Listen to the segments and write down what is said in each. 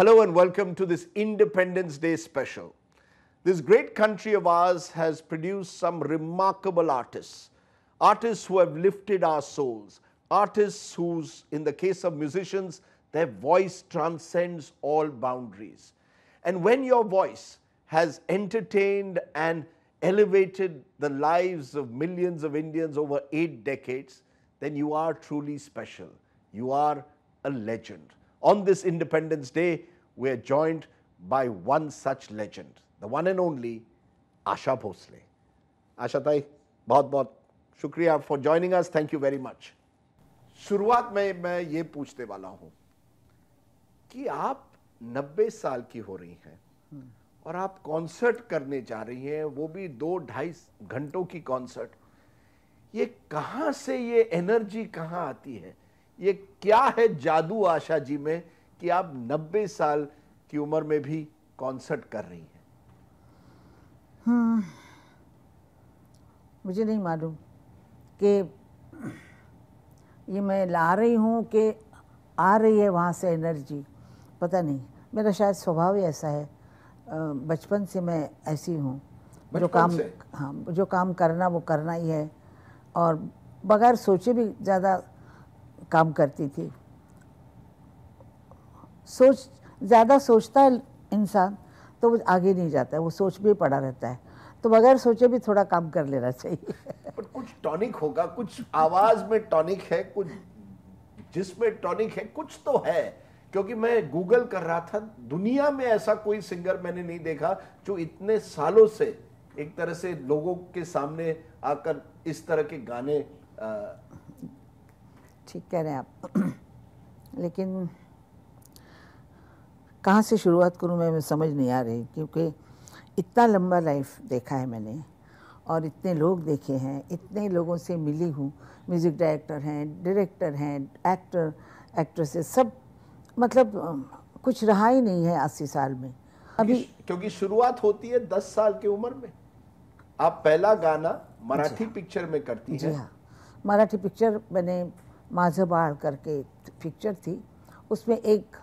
Hello and welcome to this Independence Day special. This great country of ours has produced some remarkable artists, artists who have lifted our souls, artists whose, in the case of musicians, their voice transcends all boundaries. And when your voice has entertained and elevated the lives of millions of Indians over eight decades, then you are truly special. You are a legend. On this Independence Day, we are joined by one such legend, the one and only Asha Bhosle. Asha Tai, बहुत बहुत शुक्रिया for joining us. Thank you very much. शुरुआत में मैं ये पूछने वाला हूँ कि आप 90 साल की हो रही हैं और आप कॉन्सर्ट करने जा रही हैं वो भी दो ढाई घंटों की कॉन्सर्ट ये कहां से ये एनर्जी कहां आती है ये क्या है जादू आशा जी में कि आप 90 साल की उम्र में भी कॉन्सर्ट कर रही हैं हाँ। मुझे नहीं मालूम कि ये मैं ला रही हूँ कि आ रही है वहाँ से एनर्जी पता नहीं मेरा शायद स्वभाव ही ऐसा है बचपन से मैं ऐसी हूँ जो काम से? हाँ जो काम करना वो करना ही है और बगैर सोचे भी ज़्यादा काम करती थी सोच ज़्यादा सोचता है इंसान तो वो आगे नहीं जाता है वो सोच भी पड़ा रहता है तो बगैर सोचे भी थोड़ा काम कर लेना चाहिए पर कुछ टॉनिक होगा कुछ आवाज़ में टॉनिक है कुछ जिसमें टॉनिक है कुछ तो है क्योंकि मैं गूगल कर रहा था दुनिया में ऐसा कोई सिंगर मैंने नहीं देखा जो इतने सालों से एक तरह से लोगों के सामने आकर इस तरह के गाने आ, ठीक कह रहे हैं आप लेकिन कहाँ से शुरुआत करूँ मैं, मैं समझ नहीं आ रही क्योंकि इतना लंबा लाइफ देखा है मैंने और इतने लोग देखे हैं इतने लोगों से मिली हूँ म्यूज़िक डायरेक्टर हैं डायरेक्टर हैं एक्टर एक्ट्रेसेस सब मतलब कुछ रहा ही नहीं है अस्सी साल में अभी क्योंकि शुरुआत होती है दस साल की उम्र में आप पहला गाना मराठी पिक्चर हाँ। में करती हैं जी हाँ मराठी पिक्चर मैंने माझं बाढ़ करके पिक्चर थी उसमें एक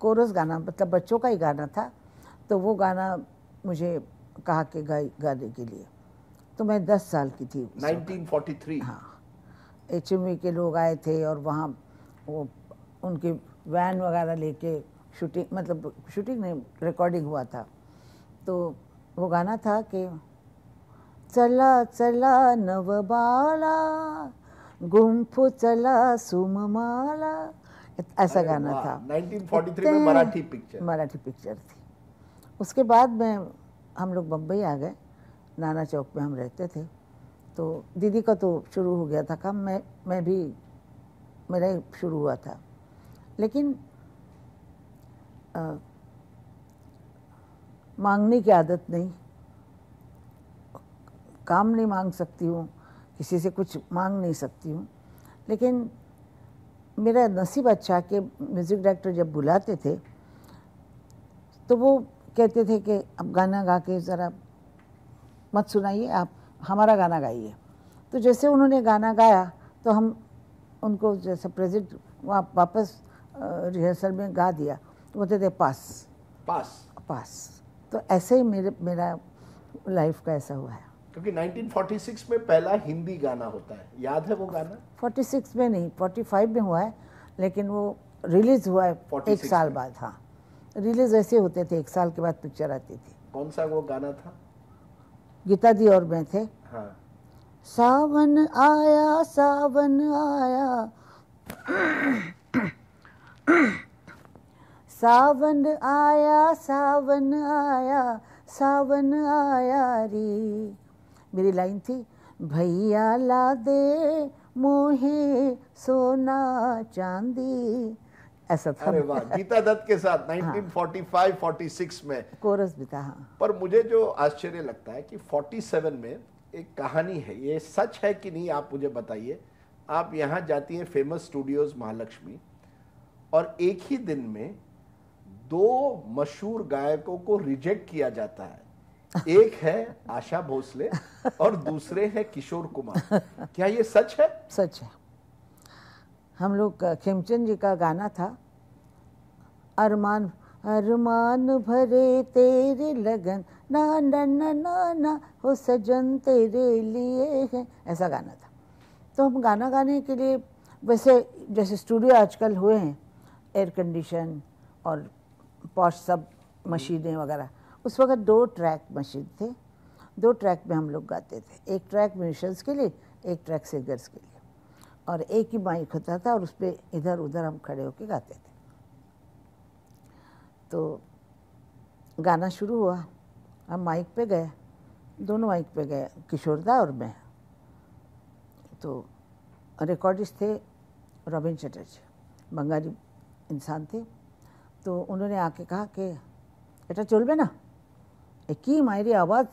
कोरस गाना मतलब बच्चों का ही गाना था तो वो गाना मुझे कहा कि गाई गाने के लिए तो मैं दस साल की थी 1943 हाँ एच के लोग आए थे और वहाँ वो उनके वैन वगैरह लेके शूटिंग मतलब शूटिंग नहीं रिकॉर्डिंग हुआ था तो वो गाना था कि चला चला नव बाला गुम्फु चला सुममाला ऐसा गाना था 1943 में मराठी पिक्चर मराठी पिक्चर थी उसके बाद मैं हम लोग बम्बई आ गए नाना चौक में हम रहते थे तो दीदी का तो शुरू हो गया था काम मैं मैं भी मेरा ही शुरू हुआ था लेकिन आ, मांगने की आदत नहीं काम नहीं मांग सकती हूँ किसी से कुछ मांग नहीं सकती हूँ लेकिन मेरा नसीब अच्छा कि म्यूज़िक डायरेक्टर जब बुलाते थे तो वो कहते थे कि अब गाना गा के ज़रा मत सुनाइए आप हमारा गाना गाइए तो जैसे उन्होंने गाना गाया तो हम उनको जैसे प्रेजेंट वहाँ वापस रिहर्सल में गा दिया तो बोलते थे पास पास पास तो ऐसे ही मेरे मेरा लाइफ का ऐसा हुआ है क्योंकि 1946 में पहला हिंदी गाना होता है याद है वो गाना 46 में नहीं 45 में हुआ है लेकिन वो रिलीज हुआ है एक साल बाद हाँ रिलीज ऐसे होते थे एक साल के बाद पिक्चर आती थी कौन सा वो गाना था गीता दी और मैं थे हाँ। सावन आया सावन आया सावन आया सावन आया सावन आया रे मेरी लाइन थी भैया ला दे मोहे सोना चांदी ऐसा था अरे वाह गीता दत्त के साथ 1945-46 हाँ। में कोरस भी था हाँ। पर मुझे जो आश्चर्य लगता है कि 47 में एक कहानी है ये सच है कि नहीं आप मुझे बताइए आप यहाँ जाती हैं फेमस स्टूडियोज महालक्ष्मी और एक ही दिन में दो मशहूर गायकों को रिजेक्ट किया जाता है एक है आशा भोसले और दूसरे हैं किशोर कुमार क्या ये सच है सच है हम लोग खेमचंद जी का गाना था अरमान अरमान भरे तेरे लगन ना ना ना ना ना हो सजन तेरे लिए है ऐसा गाना था तो हम गाना गाने के लिए वैसे जैसे स्टूडियो आजकल हुए हैं एयर कंडीशन और पॉश सब मशीनें वगैरह उस वक्त दो ट्रैक मशीन थे दो ट्रैक में हम लोग गाते थे एक ट्रैक म्यूशंस के लिए एक ट्रैक सिंगर्स के लिए और एक ही माइक होता था और उस पर इधर उधर हम खड़े होकर गाते थे तो गाना शुरू हुआ हम माइक पे गए दोनों माइक पे गए किशोरदा और मैं तो रिकॉर्डिस्ट थे रॉबिन चटर्जी बंगाली इंसान थे तो उन्होंने आके कहा कि बेटा चल बे ना ही मायरी आवाज़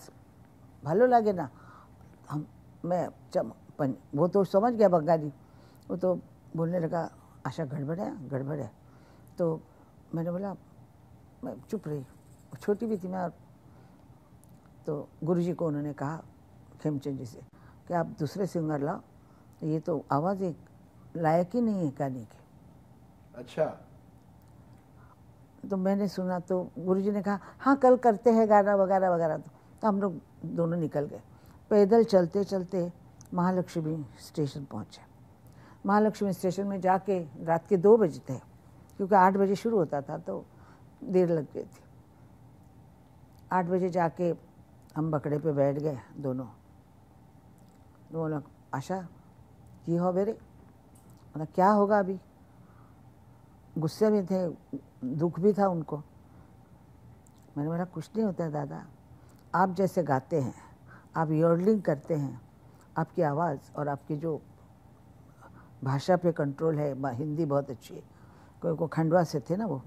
भलो लगे ना हम मैं पन, वो तो समझ गया बंगाली वो तो बोलने लगा आशा गड़बड़ है गड़बड़ है तो मैंने बोला मैं चुप रही छोटी भी थी मैं और तो गुरुजी को उन्होंने कहा खेमचंद जी से कि आप दूसरे सिंगर लाओ ये तो आवाज़ एक लायक ही नहीं है गाने की अच्छा तो मैंने सुना तो गुरुजी ने कहा हाँ कल करते हैं गाना वगैरह वगैरह तो हम लोग दोनों निकल गए पैदल चलते चलते महालक्ष्मी स्टेशन पहुँचे महालक्ष्मी स्टेशन में जाके रात के दो बजे थे क्योंकि आठ बजे शुरू होता था तो देर लग गई थी आठ बजे जाके हम बकड़े पे बैठ गए दोनों दोनों आशा ये हो मेरे मतलब क्या होगा अभी गुस्से में थे दुख भी था उनको मैंने बोला कुछ नहीं होता दादा आप जैसे गाते हैं आप यर्लिंग करते हैं आपकी आवाज़ और आपकी जो भाषा पे कंट्रोल है हिंदी बहुत अच्छी है क्योंकि खंडवा से थे ना वो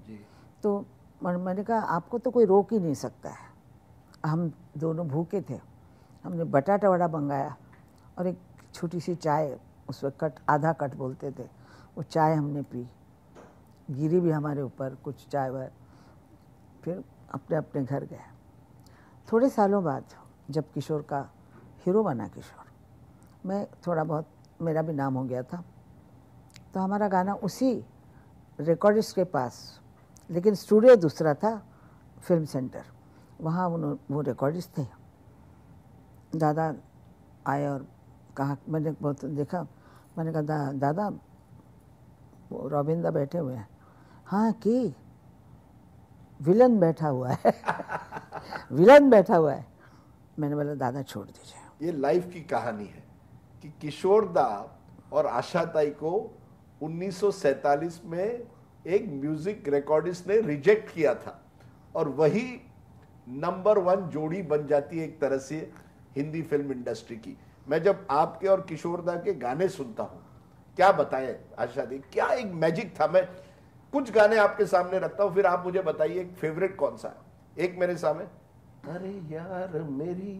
तो मैंने कहा आपको तो कोई रोक ही नहीं सकता है हम दोनों भूखे थे हमने बटाटा वड़ा मंगाया और एक छोटी सी चाय उस वक्त कट आधा कट बोलते थे वो चाय हमने पी गिरी भी हमारे ऊपर कुछ चाय वाय फिर अपने अपने घर गए थोड़े सालों बाद जब किशोर का हीरो बना किशोर मैं थोड़ा बहुत मेरा भी नाम हो गया था तो हमारा गाना उसी रिकॉर्डिस्ट के पास लेकिन स्टूडियो दूसरा था फिल्म सेंटर वहाँ उन्होंने वो रिकॉर्डिस्ट थे दादा आए और कहा मैंने बहुत देखा मैंने कहा दा, दादा रॉबिंदा बैठे हुए हैं हाँ कि विलन बैठा हुआ है विलन बैठा हुआ है मैंने बोला दादा छोड़ दीजिए ये लाइफ की कहानी है कि किशोर दा और आशाताई को 1947 में एक म्यूजिक रिकॉर्डिस्ट ने रिजेक्ट किया था और वही नंबर वन जोड़ी बन जाती है एक तरह से हिंदी फिल्म इंडस्ट्री की मैं जब आपके और किशोर दा के गाने सुनता हूँ क्या बताएं आशा दी क्या एक मैजिक था मैं कुछ गाने आपके सामने रखता हूं फिर आप मुझे बताइए फेवरेट कौन सा है एक मेरे सामने अरे यार मेरी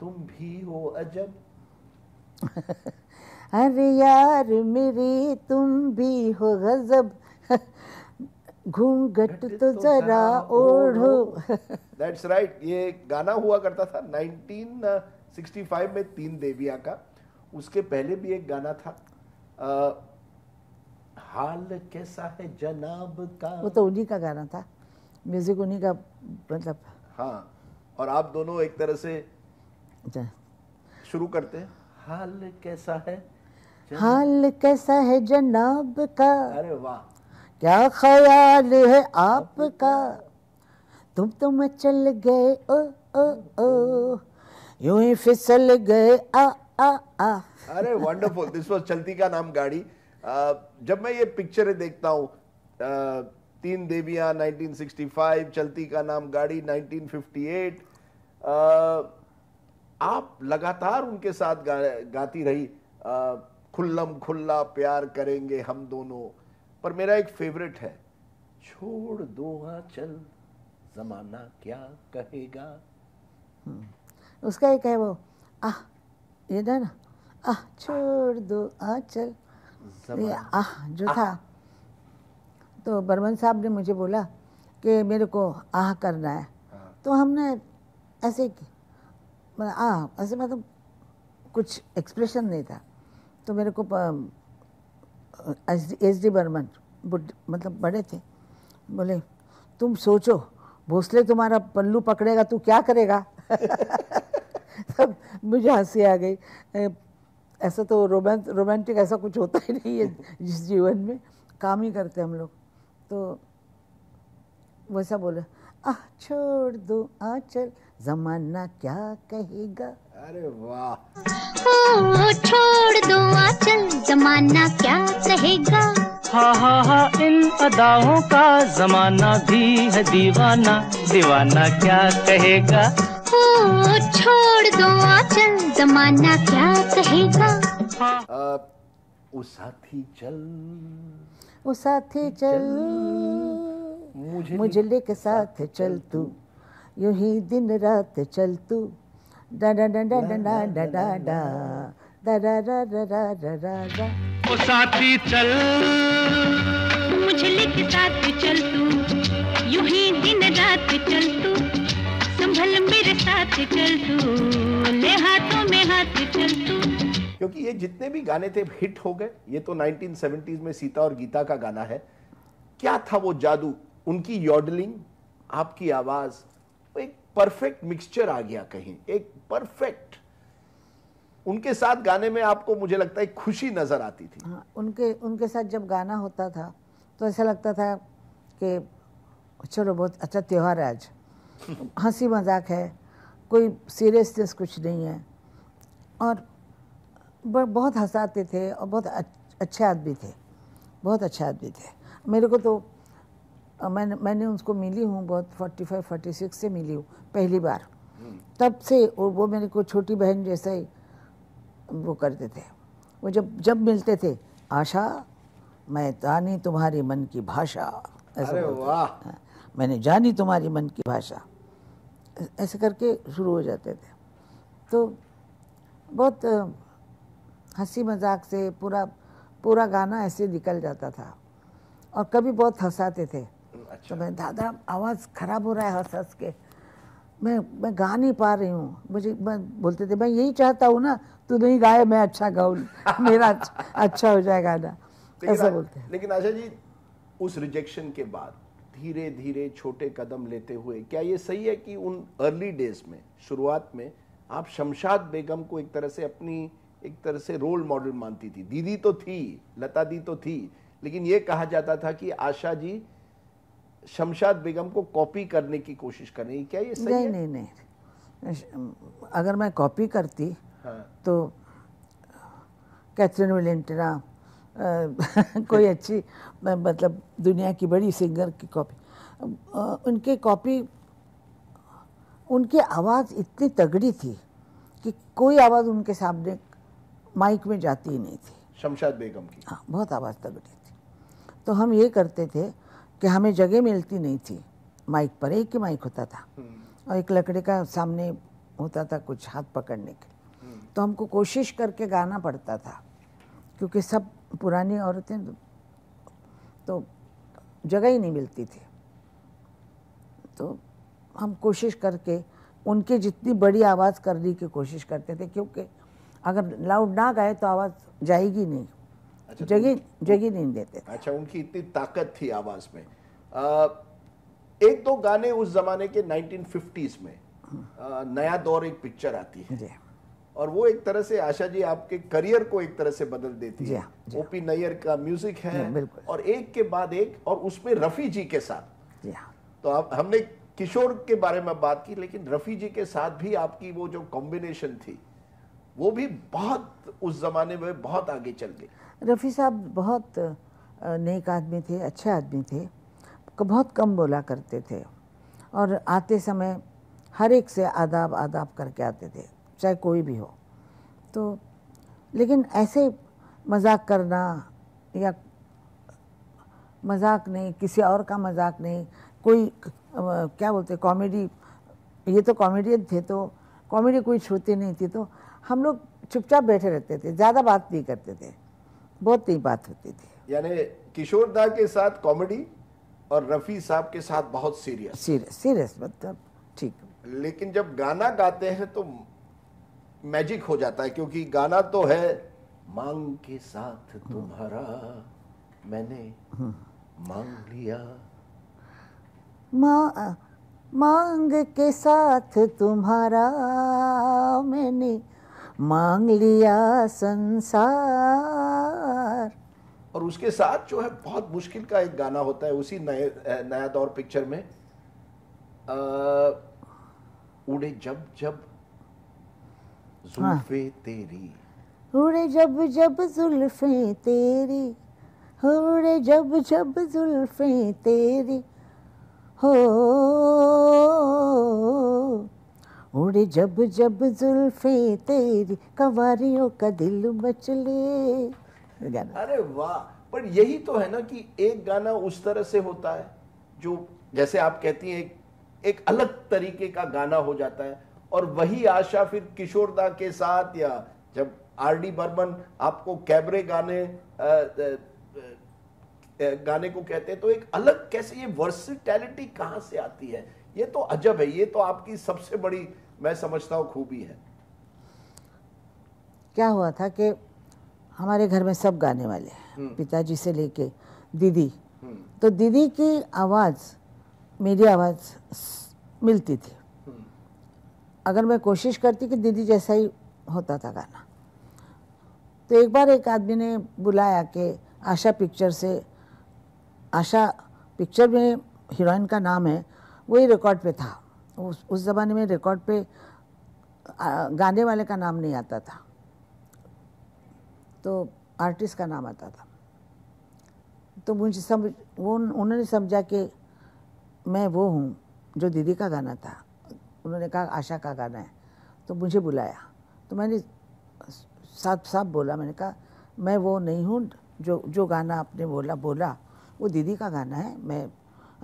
तुम भी हो अजब अरे यार मेरी तुम भी हो गजब घूंघट तो, तो जरा ओढ़ो दैट्स राइट ये गाना हुआ करता था 1965 में तीन देवियां का उसके पहले भी एक गाना था हाल कैसा है जनाब का वो तो उन्हीं का गाना था म्यूजिक उन्हीं का मतलब हाँ और आप दोनों एक तरह से अच्छा। शुरू करते हैं हाल कैसा है हाल कैसा है जनाब का अरे वाह क्या ख्याल है आपका तुम तो मैं चल गए ओ ओ ओ यूं ही फिसल गए आ आ आ अरे वंडरफुल दिस वाज चलती का नाम गाड़ी जब मैं ये पिक्चरें देखता हूँ तीन देवियाँ 1965 चलती का नाम गाड़ी 1958 आ, आप लगातार उनके साथ गा, गाती रही खुल्लम खुल्ला प्यार करेंगे हम दोनों पर मेरा एक फेवरेट है छोड़ दो चल जमाना क्या कहेगा हम्म, उसका एक है वो आह ये ना आह छोड़ दो आ चल ये आह जो आ, था तो बर्मन साहब ने मुझे बोला कि मेरे को आह करना है हाँ। तो हमने ऐसे मतलब आह ऐसे मतलब कुछ एक्सप्रेशन नहीं था तो मेरे को एस डी बर्मन मतलब बड़े थे बोले तुम सोचो भोसले तुम्हारा पल्लू पकड़ेगा तू क्या करेगा तब मुझे हंसी आ गई ऐसा तो रोमांस रोमांटिक ऐसा कुछ होता ही नहीं है जिस जीवन में काम ही करते हम लोग तो वैसा बोले आ छोड़ दो आंचल जमाना क्या कहेगा अरे वाह छोड़ दो जमाना क्या कहेगा हा हा हा इन अदाओं का जमाना भी है दीवाना दीवाना क्या कहेगा को छोड़ दो आचल जमाना क्या कहेगा ओ साथी चल ओ साथी चल मुझे, मुझे लेके साथ चल तू यूं ही दिन रात चल तू डा डा डा डा डा डा डा डा डा डा डा डा डा डा डा ओ साथी चल मुझे लेके साथ चल तू यूं ही दिन रात चल तू हाथ चल तू ले हाथों में हाथ चल तू क्योंकि ये जितने भी गाने थे हिट हो गए ये तो 1970s में सीता और गीता का गाना है क्या था वो जादू उनकी योडलिंग आपकी आवाज एक परफेक्ट मिक्सचर आ गया कहीं एक परफेक्ट उनके साथ गाने में आपको मुझे लगता है खुशी नजर आती थी हाँ, उनके उनके साथ जब गाना होता था तो ऐसा लगता था कि चलो बहुत अच्छा त्यौहार है आज हंसी मजाक है कोई सीरियसनेस कुछ नहीं है और बहुत हंसाते थे और बहुत अच्छे आदमी थे बहुत अच्छे आदमी थे मेरे को तो मैंने मैंने उनको मिली हूँ बहुत फोर्टी फाइव फोर्टी सिक्स से मिली हूँ पहली बार हम्म। तब से और वो मेरे को छोटी बहन जैसा ही वो करते थे वो जब जब मिलते थे आशा मैं जानी तुम्हारी मन की भाषा ऐसा हाँ। मैंने जानी तुम्हारी मन की भाषा ऐसे करके शुरू हो जाते थे तो बहुत हंसी मजाक से पूरा पूरा गाना ऐसे निकल जाता था और कभी बहुत हंसाते थे तो अच्छा। तो मैं दादा आवाज़ ख़राब हो रहा है हंस हंस के मैं मैं गा नहीं पा रही हूँ मुझे मैं बोलते थे मैं यही चाहता हूँ ना तू नहीं गाए मैं अच्छा गाऊँ मेरा अच्छा, अच्छा हो जाए गाना ऐसा बोलते हैं लेकिन आशा जी उस रिजेक्शन के बाद धीरे धीरे छोटे कदम लेते हुए क्या ये सही है कि उन अर्ली डेज में शुरुआत में आप शमशाद बेगम को एक तरह से अपनी एक तरह से रोल मॉडल मानती थी दीदी तो थी लता दी तो थी लेकिन ये कहा जाता था कि आशा जी शमशाद बेगम को कॉपी करने की कोशिश कर रही क्या ये सही नहीं, है? नहीं नहीं अगर मैं कॉपी करती हाँ। तो कैथरीन विलेंटिना कोई अच्छी मतलब दुनिया की बड़ी सिंगर की कॉपी उनके कॉपी उनकी आवाज़ इतनी तगड़ी थी कि कोई आवाज़ उनके सामने माइक में जाती ही नहीं थी शमशाद बेगम की हाँ बहुत आवाज़ तगड़ी थी तो हम ये करते थे कि हमें जगह मिलती नहीं थी माइक पर एक ही माइक होता था हम्म। और एक लकड़ी का सामने होता था कुछ हाथ पकड़ने के हम्म। तो हमको कोशिश करके गाना पड़ता था क्योंकि सब पुरानी औरतें तो जगह ही नहीं मिलती थी तो हम कोशिश करके उनकी जितनी बड़ी आवाज़ करने की कोशिश करते थे क्योंकि अगर लाउड ना गाए तो आवाज़ जाएगी नहीं अच्छा, तो जगह जगह नहीं देते अच्छा उनकी इतनी ताकत थी आवाज़ में आ, एक दो गाने उस जमाने के 1950s में आ, हाँ। नया दौर एक पिक्चर आती है और वो एक तरह से आशा जी आपके करियर को एक तरह से बदल देती है हाँ, हाँ। ओपी नैयर का म्यूजिक है हाँ, और एक के बाद एक और उसमें रफी जी के साथ जी हाँ तो आप हमने किशोर के बारे में बात की लेकिन रफी जी के साथ भी आपकी वो जो कॉम्बिनेशन थी वो भी बहुत उस जमाने में बहुत आगे चल गई रफ़ी साहब बहुत नेक आदमी थे अच्छे आदमी थे बहुत कम बोला करते थे और आते समय हर एक से आदाब आदाब करके आते थे चाहे कोई भी हो तो लेकिन ऐसे मजाक करना या मजाक नहीं किसी और का मजाक नहीं कोई आ, क्या बोलते कॉमेडी ये तो कॉमेडियन थे तो कॉमेडी कोई छूती नहीं थी तो हम लोग चुपचाप बैठे रहते थे ज़्यादा बात नहीं करते थे बहुत ही बात होती थी यानी किशोर दा के साथ कॉमेडी और रफ़ी साहब के साथ बहुत सीरियस सीरियस सीरियस मतलब ठीक लेकिन जब गाना गाते हैं तो मैजिक हो जाता है क्योंकि गाना तो है मांग के साथ तुम्हारा मैंने हम्म। मांग लिया मा, मांग के साथ तुम्हारा मैंने मांग लिया संसार और उसके साथ जो है बहुत मुश्किल का एक गाना होता है उसी नए नया दौर पिक्चर में आ, उड़े जब जब हाँ। जुल्फे हाँ। तेरी उड़े जब जब जुल्फे तेरी उड़े जब जब जुल्फे तेरी हो उड़े जब जब जुल्फे तेरी कवारियों का दिल मचले अरे वाह पर यही तो है ना कि एक गाना उस तरह से होता है जो जैसे आप कहती हैं एक अलग तरीके का गाना हो जाता है और वही आशा फिर किशोरदा के साथ या जब आर डी बर्मन आपको कैबरे गाने गाने को कहते हैं तो एक अलग कैसे ये वर्सिटैलिटी कहाँ से आती है ये तो अजब है ये तो आपकी सबसे बड़ी मैं समझता हूँ खूबी है क्या हुआ था कि हमारे घर में सब गाने वाले हैं हम्म। पिताजी से लेके दीदी हम्म। तो दीदी की आवाज़ मेरी आवाज़ मिलती थी अगर मैं कोशिश करती कि दीदी जैसा ही होता था गाना तो एक बार एक आदमी ने बुलाया कि आशा पिक्चर से आशा पिक्चर में हीरोइन का नाम है वही रिकॉर्ड पे था उस उस ज़माने में रिकॉर्ड पे गाने वाले का नाम नहीं आता था तो आर्टिस्ट का नाम आता था तो मुझे समझ वो उन्होंने समझा कि मैं वो हूँ जो दीदी का गाना था उन्होंने कहा आशा का गाना है तो मुझे बुलाया तो मैंने साफ साफ बोला मैंने कहा मैं वो नहीं हूँ जो जो गाना आपने बोला बोला वो दीदी का गाना है मैं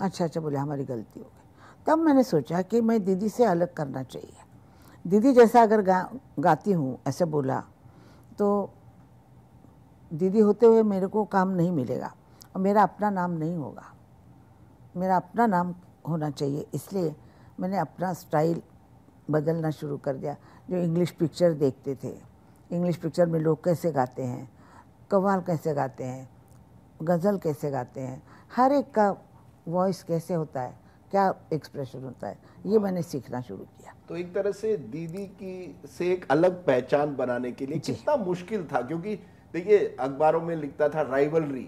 अच्छा अच्छा बोले हमारी गलती हो गई तब मैंने सोचा कि मैं दीदी से अलग करना चाहिए दीदी जैसा अगर गा गाती हूँ ऐसे बोला तो दीदी होते हुए मेरे को काम नहीं मिलेगा और मेरा अपना नाम नहीं होगा मेरा अपना नाम होना चाहिए इसलिए मैंने अपना स्टाइल बदलना शुरू कर दिया जो इंग्लिश पिक्चर देखते थे इंग्लिश पिक्चर में लोग कैसे गाते हैं कवाल कैसे गाते हैं गज़ल कैसे गाते हैं हर एक का वॉइस कैसे होता है क्या एक्सप्रेशन होता है ये मैंने सीखना शुरू किया तो एक तरह से दीदी की से एक अलग पहचान बनाने के लिए कितना मुश्किल था क्योंकि देखिए अखबारों में लिखता था राइवलरी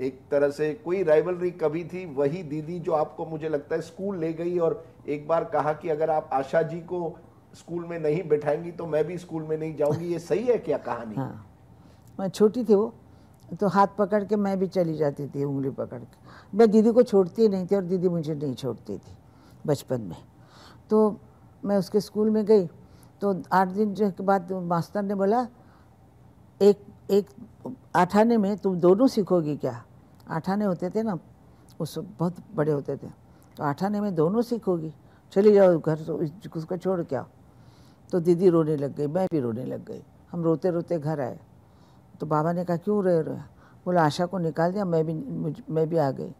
एक तरह से कोई राइवलरी कभी थी वही दीदी जो आपको मुझे लगता है स्कूल ले गई और एक बार कहा कि अगर आप आशा जी को स्कूल में नहीं बैठाएंगी तो मैं भी स्कूल में नहीं जाऊंगी ये सही है क्या कहानी हाँ मैं छोटी थी वो तो हाथ पकड़ के मैं भी चली जाती थी उंगली पकड़ के मैं दीदी को छोड़ती नहीं थी और दीदी मुझे नहीं छोड़ती थी बचपन में तो मैं उसके स्कूल में गई तो आठ दिन के बाद मास्टर ने बोला एक एक आने में तुम दोनों सीखोगी क्या आने होते थे ना उस बहुत बड़े होते थे तो आने में दोनों सीखोगी चली जाओ घर तो उसको छोड़ के आओ तो दीदी रोने लग गई मैं भी रोने लग गई हम रोते रोते घर आए तो बाबा ने कहा क्यों रो रहे बोला आशा को निकाल दिया मैं भी मैं भी आ गई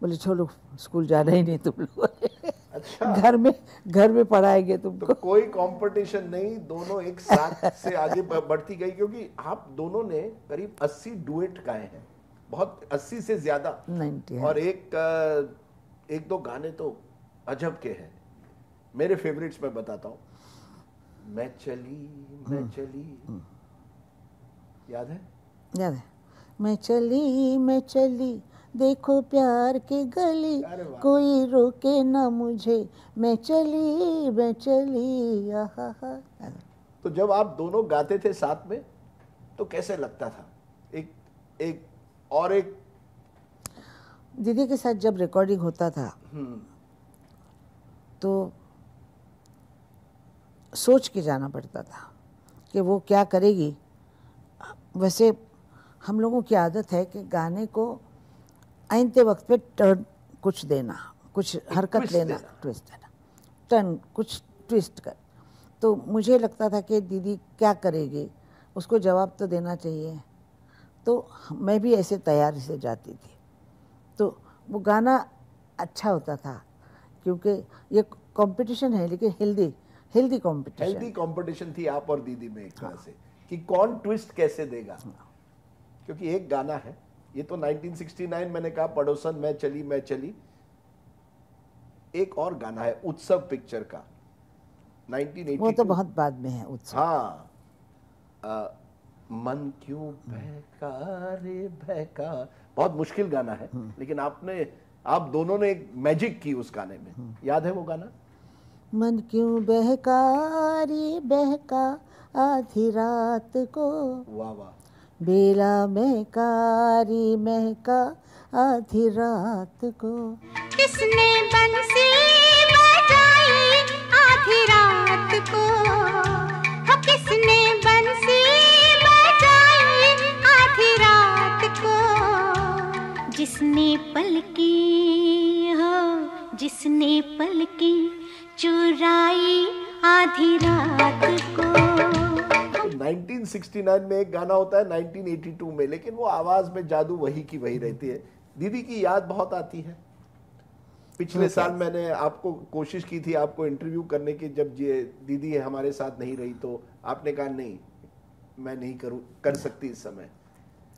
बोले छोड़ो स्कूल जाना ही नहीं तुम लोग अच्छा घर में घर में पढ़ाएंगे तो तुमको तो कोई कंपटीशन नहीं दोनों एक साथ से आगे बढ़ती गई क्योंकि आप दोनों ने करीब 80 डुएट गाए हैं बहुत 80 से ज्यादा 90 और एक एक दो गाने तो अजब के हैं मेरे फेवरेट्स में बताता हूँ मैं चली मैं हम्म। चली हम्म। याद है याद है मैं चली मैं चली देखो प्यार की गली कोई रोके ना मुझे मैं चली मैं चली आहा तो जब आप दोनों गाते थे साथ में तो कैसे लगता था एक एक और एक दीदी के साथ जब रिकॉर्डिंग होता था हम्म। तो सोच के जाना पड़ता था कि वो क्या करेगी वैसे हम लोगों की आदत है कि गाने को आइंदे वक्त पे टर्न कुछ देना कुछ हरकत लेना ट्विस्ट देना टर्न कुछ ट्विस्ट कर तो मुझे लगता था कि दीदी क्या करेगी उसको जवाब तो देना चाहिए तो मैं भी ऐसे तैयारी से जाती थी तो वो गाना अच्छा होता था क्योंकि ये कंपटीशन है लेकिन healthy healthy competition healthy competition थी आप और दीदी में एक तरह हाँ। से कि कौन ट्विस्ट कैसे देगा हाँ। क्योंकि एक गाना है ये तो 1969 मैंने कहा पड़ोसन मैं चली मैं चली एक और गाना है उत्सव पिक्चर का 1982 वो तो बहुत बाद में है उत्सव हाँ आ, मन क्यों बहका रे बहका बहुत मुश्किल गाना है हम्म। लेकिन आपने आप दोनों ने एक मैजिक की उस गाने में हम्म। याद है वो गाना मन क्यों बहका रे बहका आधी रात को वाह वाह बेला महकारी महका आधी रात को किसने बंसी बजाई आधी रात को हो किसने बंसी बजाई आधी रात को जिसने पल की हो जिसने पल की चुराई आधी रात को 1969 में एक गाना होता है 1982 में लेकिन वो आवाज में जादू वही की वही रहती है दीदी की याद बहुत आती है पिछले हाँ, साल मैंने आपको कोशिश की थी आपको इंटरव्यू करने की जब ये दीदी हमारे साथ नहीं रही तो आपने कहा नहीं मैं नहीं करूँ कर सकती इस समय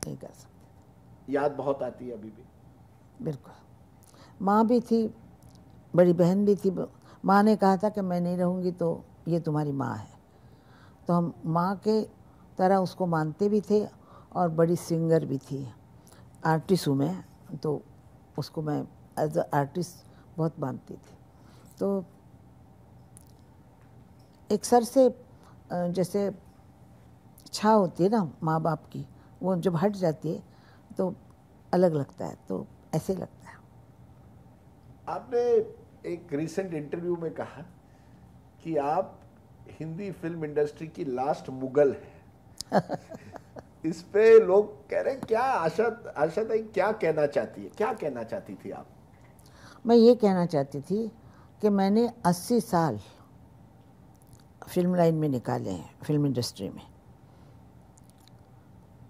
नहीं कर सकती याद बहुत आती है अभी भी बिल्कुल माँ भी थी बड़ी बहन भी थी माँ ने कहा था कि मैं नहीं रहूँगी तो ये तुम्हारी माँ है तो हम माँ के तरह उसको मानते भी थे और बड़ी सिंगर भी थी आर्टिस्ट हूँ मैं तो उसको मैं एज अ आर्टिस्ट बहुत मानती थी तो एक सर से जैसे छा होती है ना माँ बाप की वो जब हट जाती है तो अलग लगता है तो ऐसे लगता है आपने एक रिसेंट इंटरव्यू में कहा कि आप हिंदी फिल्म इंडस्ट्री की लास्ट मुगल है इस पे लोग कह रहे हैं क्या आशा आशा भाई क्या कहना चाहती है क्या कहना चाहती थी आप मैं ये कहना चाहती थी कि मैंने 80 साल फिल्म लाइन में निकाले हैं फिल्म इंडस्ट्री में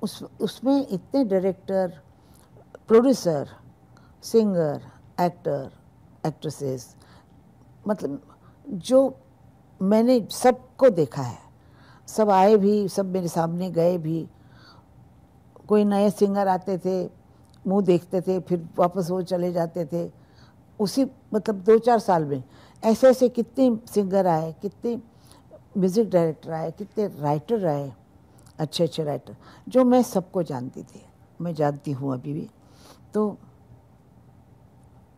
उस उसमें इतने director producer singer actor actresses मतलब जो मैंने सबको देखा है सब आए भी सब मेरे सामने गए भी कोई नए सिंगर आते थे मुंह देखते थे फिर वापस वो चले जाते थे उसी मतलब दो चार साल में ऐसे ऐसे कितने सिंगर आए कितने म्यूज़िक डायरेक्टर आए कितने राइटर आए अच्छे अच्छे राइटर जो मैं सबको जानती थी मैं जानती हूँ अभी भी तो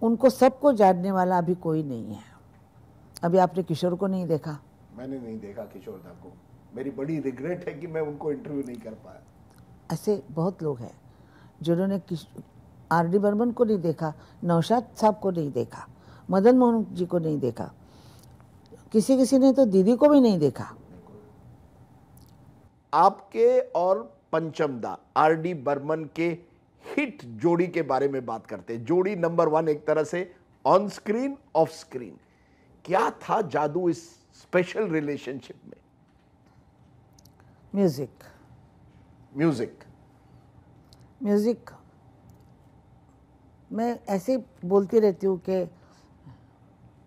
उनको सबको जानने वाला अभी कोई नहीं है अभी आपने किशोर को नहीं देखा मैंने नहीं देखा किशोर दा को मेरी बड़ी रिग्रेट है कि मैं उनको इंटरव्यू नहीं कर पाया ऐसे बहुत लोग हैं जिन्होंने आर डी बर्मन को नहीं देखा नौशाद साहब को नहीं देखा मदन मोहन जी को नहीं देखा किसी किसी ने तो दीदी को भी नहीं देखा आपके और पंचमदा आर डी बर्मन के हिट जोड़ी के बारे में बात करते हैं जोड़ी नंबर वन एक तरह से ऑन स्क्रीन ऑफ स्क्रीन क्या था जादू इस स्पेशल रिलेशनशिप में म्यूजिक म्यूजिक म्यूजिक मैं ऐसे बोलती रहती हूँ कि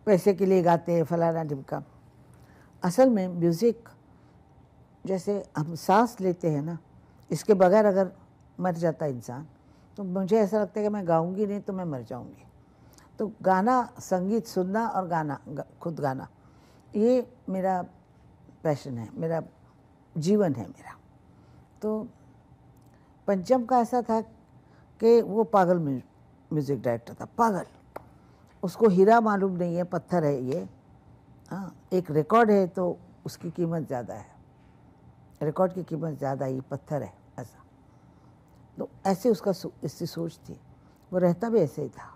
पैसे के लिए गाते हैं फलाना ढिमका असल में म्यूज़िक जैसे हम सांस लेते हैं ना इसके बगैर अगर मर जाता इंसान तो मुझे ऐसा लगता है कि मैं गाऊंगी नहीं तो मैं मर जाऊंगी तो गाना संगीत सुनना और गाना खुद गाना ये मेरा पैशन है मेरा जीवन है मेरा तो पंचम का ऐसा था कि वो पागल म्यूज़िक डायरेक्टर था पागल उसको हीरा मालूम नहीं है पत्थर है ये हाँ एक रिकॉर्ड है तो उसकी कीमत ज़्यादा है रिकॉर्ड की कीमत ज़्यादा ये पत्थर है ऐसा तो ऐसे उसका इसकी सोच थी वो रहता भी ऐसे ही था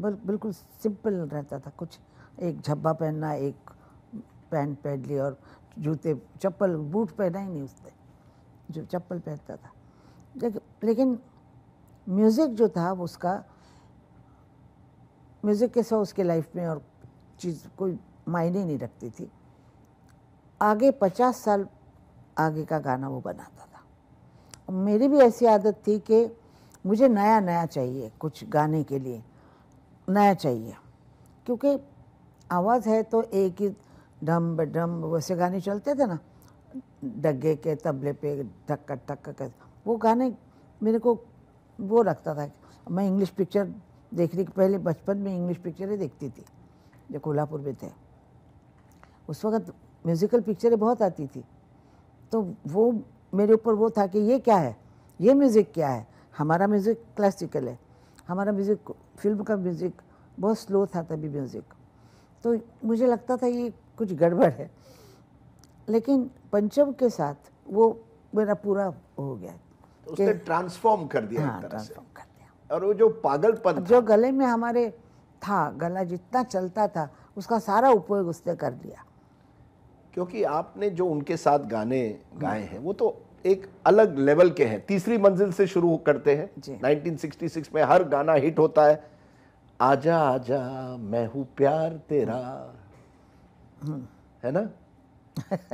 बिल, बिल्कुल सिंपल रहता था कुछ एक झब्बा पहनना एक पैंट पहन ली और जूते चप्पल बूट पहना ही नहीं उसने जो चप्पल पहनता था लेकिन म्यूज़िक जो था उसका म्यूज़िक के साथ उसके लाइफ में और चीज़ कोई मायने नहीं रखती थी आगे पचास साल आगे का गाना वो बनाता था मेरी भी ऐसी आदत थी कि मुझे नया नया चाहिए कुछ गाने के लिए नया चाहिए क्योंकि आवाज़ है तो एक ही ढम ढम वैसे गाने चलते थे ना डगे के तबले पे ढक्का टक्का के वो गाने मेरे को वो लगता था मैं इंग्लिश पिक्चर देखने के पहले बचपन में इंग्लिश पिक्चरें देखती थी जो कोल्हापुर में थे उस वक्त म्यूज़िकल पिक्चरें बहुत आती थी तो वो मेरे ऊपर वो था कि ये क्या है ये म्यूज़िक क्या है हमारा म्यूज़िक क्लासिकल है हमारा म्यूज़िक फिल्म का म्यूज़िक बहुत स्लो था तभी म्यूज़िक तो मुझे लगता था ये कुछ गड़बड़ है लेकिन पंचम के साथ वो मेरा पूरा हो गया उसने ट्रांसफॉर्म कर दिया हाँ, ट्रांसफॉर्म कर दिया और वो जो पागलपन जो गले में हमारे था गला जितना चलता था उसका सारा उपयोग उसने कर लिया क्योंकि आपने जो उनके साथ गाने गाए हैं वो तो एक अलग लेवल के हैं तीसरी मंजिल से शुरू करते हैं 1966 में हर गाना हिट होता है आजा आजा मैं हूं प्यार तेरा हम्म। है ना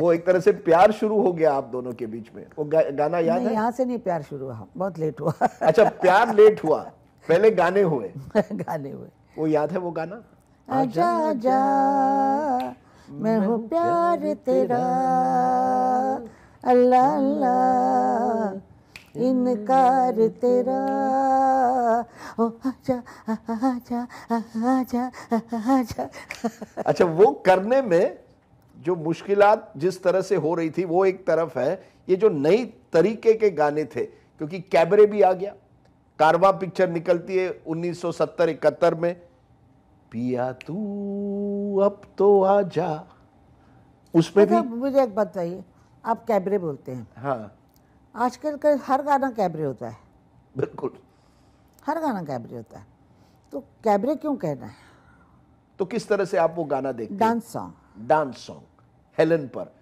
वो एक तरह से प्यार शुरू हो गया आप दोनों के बीच में वो गा, गाना याद है यहाँ से नहीं प्यार शुरू हुआ बहुत लेट हुआ अच्छा प्यार लेट हुआ पहले गाने हुए गाने हुए वो याद है वो गाना आजा आजा मैं हूँ प्यार तेरा अल्लाह अल्लाह इनकार तेरा अच्छा वो करने में जो मुश्किलात जिस तरह से हो रही थी वो एक तरफ है ये जो नई तरीके के गाने थे क्योंकि कैबरे भी आ गया कारवा पिक्चर निकलती है 1970-71 में पिया तू अब तो आ जा उसमें अच्छा, भी मुझे एक बात चाहिए आप कैबरे बोलते हैं हाँ आजकल का हर गाना कैबरे होता है बिल्कुल हर गाना कैबरे होता है तो कैबरे क्यों कहना है तो किस तरह से आप वो गाना देखते dance song dance song Helen पर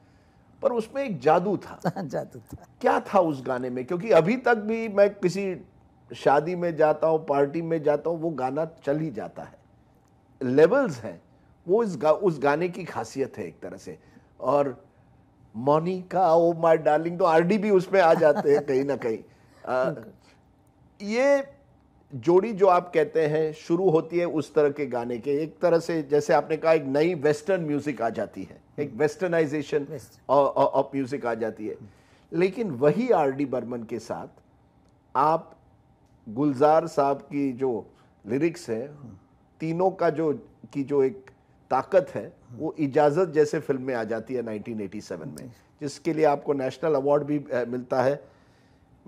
पर उसमें एक जादू था हाँ, जादू था क्या था उस गाने में क्योंकि अभी तक भी मैं किसी शादी में जाता हूँ पार्टी में जाता हूँ वो गाना चल ही जाता है लेवल्स हैं वो इस गा, उस गाने की खासियत है एक तरह से और मोनिका ओ माय डार्लिंग तो आरडी भी उसमें आ जाते हैं कहीं ना कहीं ये जोड़ी जो आप कहते हैं शुरू होती है उस तरह के गाने के एक तरह से जैसे आपने कहा एक नई वेस्टर्न म्यूजिक आ जाती है हम्म। एक वेस्टर्नाइजेशन ऑफ म्यूजिक आ जाती है लेकिन वही आर डी बर्मन के साथ आप गुलजार साहब की जो लिरिक्स है हम्म। तीनों का जो की जो एक ताकत है वो इजाज़त जैसे फिल्म में आ जाती है 1987 में जिसके लिए आपको नेशनल अवार्ड भी मिलता है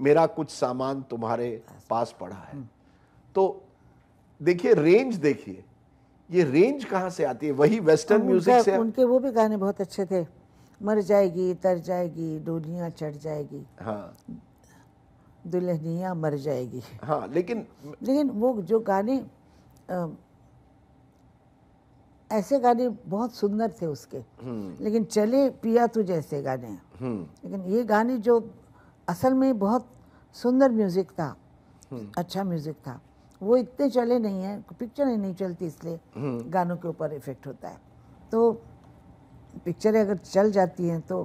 मेरा कुछ सामान तुम्हारे पास पड़ा है तो देखिए रेंज देखिए ये रेंज कहाँ से आती है वही वेस्टर्न म्यूजिक से उनके वो भी गाने बहुत अच्छे थे मर जाएगी तर जाएगी डोलियाँ चढ़ जाएगी हाँ दुल्हनिया मर जाएगी हाँ लेकिन लेकिन वो जो गाने ऐसे गाने बहुत सुंदर थे उसके हम्म। लेकिन चले पिया तू जैसे गाने हम्म। लेकिन ये गाने जो असल में बहुत सुंदर म्यूज़िक था हम्म। अच्छा म्यूज़िक था वो इतने चले नहीं है पिक्चरें नहीं चलती इसलिए गानों के ऊपर इफेक्ट होता है तो पिक्चरें अगर चल जाती हैं तो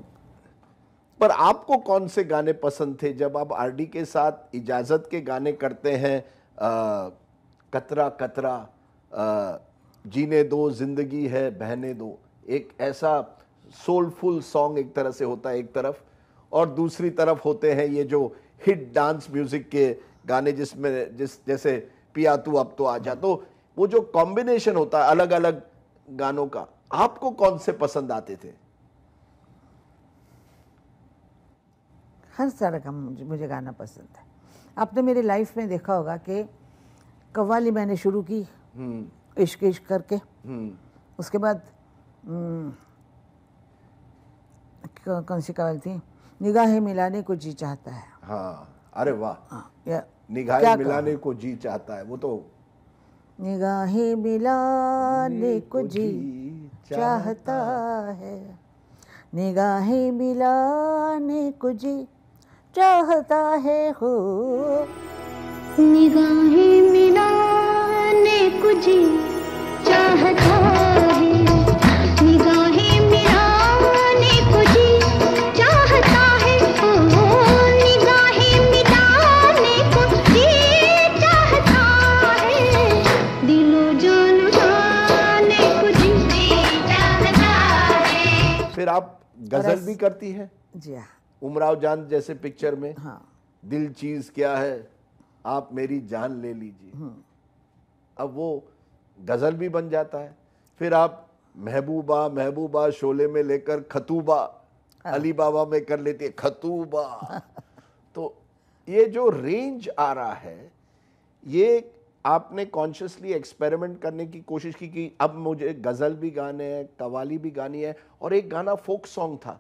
पर आपको कौन से गाने पसंद थे जब आप आरडी के साथ इजाज़त के गाने करते हैं आ, कतरा कतरा आ, जीने दो जिंदगी है बहने दो एक ऐसा सोलफुल सॉन्ग एक तरह से होता है एक तरफ और दूसरी तरफ होते हैं ये जो हिट डांस म्यूजिक के गाने जिसमें जिस जैसे पिया तू अब तो आ जा तो वो जो कॉम्बिनेशन होता है अलग अलग गानों का आपको कौन से पसंद आते थे हर सारा का मुझे गाना पसंद है आपने मेरे लाइफ में देखा होगा कि कव्वाली मैंने शुरू की हम्म। इश्क इश्क करके उसके बाद हम्म, कौन सी कवल थी निगाहें मिलाने को जी चाहता है हाँ अरे वाह हाँ, निगाहें मिलाने को जी चाहता है वो तो निगाहें मिलाने को जी चाहता है निगाहें मिलाने को जी चाहता है हो निगाहें फिर आप गजल भी करती है जी हाँ उमराव जान जैसे पिक्चर में हाँ दिल चीज क्या है आप मेरी जान ले लीजिए हम्म। अब वो गज़ल भी बन जाता है फिर आप महबूबा महबूबा शोले में लेकर खतूबा हाँ। अली बाबा में कर लेती है खतूबा तो ये जो रेंज आ रहा है ये आपने कॉन्शियसली एक्सपेरिमेंट करने की कोशिश की कि अब मुझे गज़ल भी गाने हैं कवाली भी गानी है और एक गाना फोक सॉन्ग था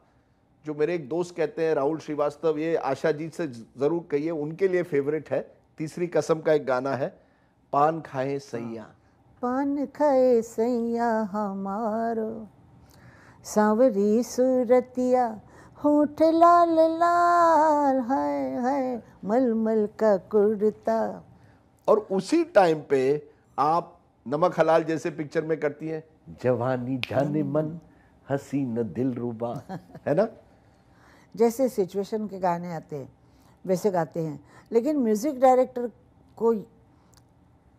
जो मेरे एक दोस्त कहते हैं राहुल श्रीवास्तव ये आशा जी से ज़रूर कहिए उनके लिए फेवरेट है तीसरी कसम का एक गाना है पान खाए सैया हाँ। पान खाए सैया हमारो सावरी सूरतिया होठ लाल लाल है है मलमल का कुर्ता और उसी टाइम पे आप नमक हलाल जैसे पिक्चर में करती हैं जवानी जाने हाँ। मन हसी न दिल रूबा है ना जैसे सिचुएशन के गाने आते हैं वैसे गाते हैं लेकिन म्यूज़िक डायरेक्टर को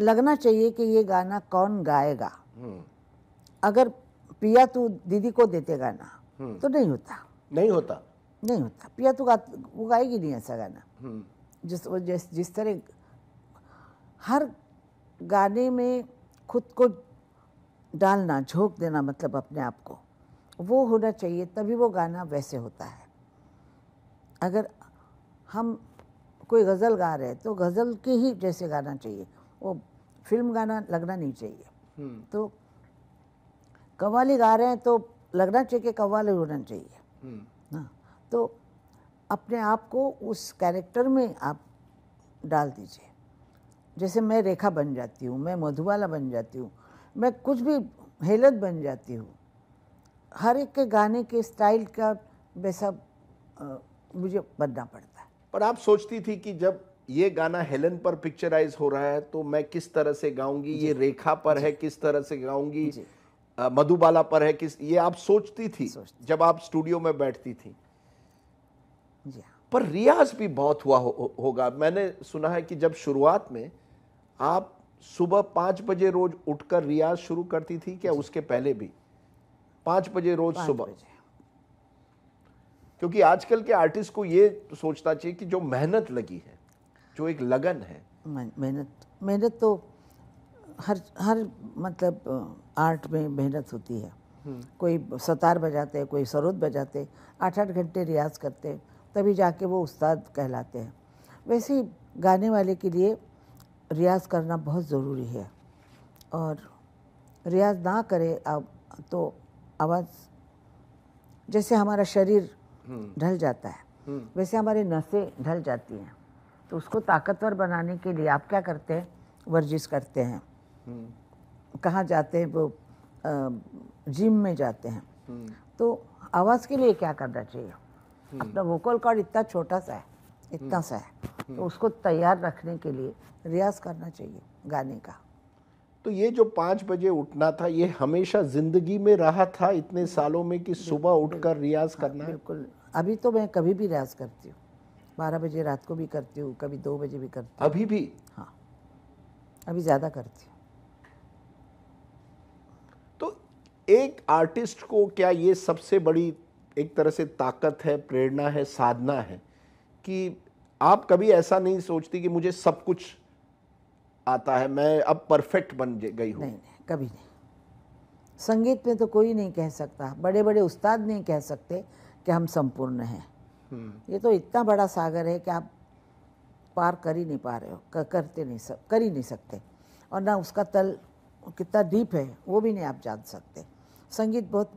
लगना चाहिए कि ये गाना कौन गाएगा हम्म। अगर प्रिया तू दीदी को देते गाना हम्म। तो नहीं होता नहीं होता नहीं होता प्रिया तू गा वो गाएगी नहीं ऐसा गाना हम्म। जिस जिस जिस तरह हर गाने में खुद को डालना झोंक देना मतलब अपने आप को वो होना चाहिए तभी वो गाना वैसे होता है अगर हम कोई गज़ल गा रहे हैं तो गज़ल के ही जैसे गाना चाहिए वो फिल्म गाना लगना नहीं चाहिए हम्म। तो कव्वाली गा रहे हैं तो लगना चाहिए कि कव्वाली होना चाहिए हम्म। ना तो अपने आप को उस कैरेक्टर में आप डाल दीजिए जैसे मैं रेखा बन जाती हूँ मैं मधुबाला बन जाती हूँ मैं कुछ भी हेलत बन जाती हूँ हर एक के गाने के स्टाइल का वैसा मुझे बनना पड़ता है पर आप सोचती थी कि जब ये गाना हेलन पर पिक्चराइज हो रहा है तो मैं किस तरह से गाऊंगी ये रेखा पर है किस तरह से गाऊंगी मधुबाला पर है किस ये आप सोचती थी सोचती। जब आप स्टूडियो में बैठती थी हाँ। पर रियाज भी बहुत हुआ हो, हो, होगा मैंने सुना है कि जब शुरुआत में आप सुबह पांच बजे रोज उठकर रियाज शुरू करती थी क्या उसके पहले भी पांच बजे रोज पांच सुबह क्योंकि आजकल के आर्टिस्ट को ये सोचना चाहिए कि जो मेहनत लगी है जो एक लगन है मेहनत मेहनत तो हर हर मतलब आर्ट में मेहनत होती है हम्म। कोई सतार बजाते कोई सरोद बजाते आठ आठ घंटे रियाज करते तभी जाके वो उस्ताद कहलाते हैं वैसे ही गाने वाले के लिए रियाज करना बहुत ज़रूरी है और रियाज ना करे अब तो आवाज़ जैसे हमारा शरीर हम्म। ढल जाता है हम्म। वैसे हमारे नसें ढल जाती हैं तो उसको ताकतवर बनाने के लिए आप क्या करते हैं वर्जिश करते हैं हम्म। कहाँ जाते हैं वो जिम में जाते हैं हम्म। तो आवाज़ के लिए क्या करना चाहिए हम्म। अपना वोकल कॉर्ड इतना छोटा सा है इतना सा है तो उसको तैयार रखने के लिए रियाज करना चाहिए गाने का तो ये जो पाँच बजे उठना था ये हमेशा ज़िंदगी में रहा था इतने सालों में कि सुबह उठकर रियाज करना हाँ, बिल्कुल अभी तो मैं कभी भी रियाज करती हूँ बारह बजे रात को भी करती हूँ कभी दो बजे भी करती हूँ अभी भी हाँ अभी ज़्यादा करती हूँ तो एक आर्टिस्ट को क्या ये सबसे बड़ी एक तरह से ताकत है प्रेरणा है साधना है कि आप कभी ऐसा नहीं सोचती कि मुझे सब कुछ आता है मैं अब परफेक्ट बन गई हूँ नहीं, नहीं कभी नहीं संगीत में तो कोई नहीं कह सकता बड़े बड़े उस्ताद नहीं कह सकते कि हम संपूर्ण हैं ये तो इतना बड़ा सागर है कि आप पार कर ही नहीं पा रहे हो करते नहीं सक कर ही नहीं सकते और ना उसका तल कितना डीप है वो भी नहीं आप जान सकते संगीत बहुत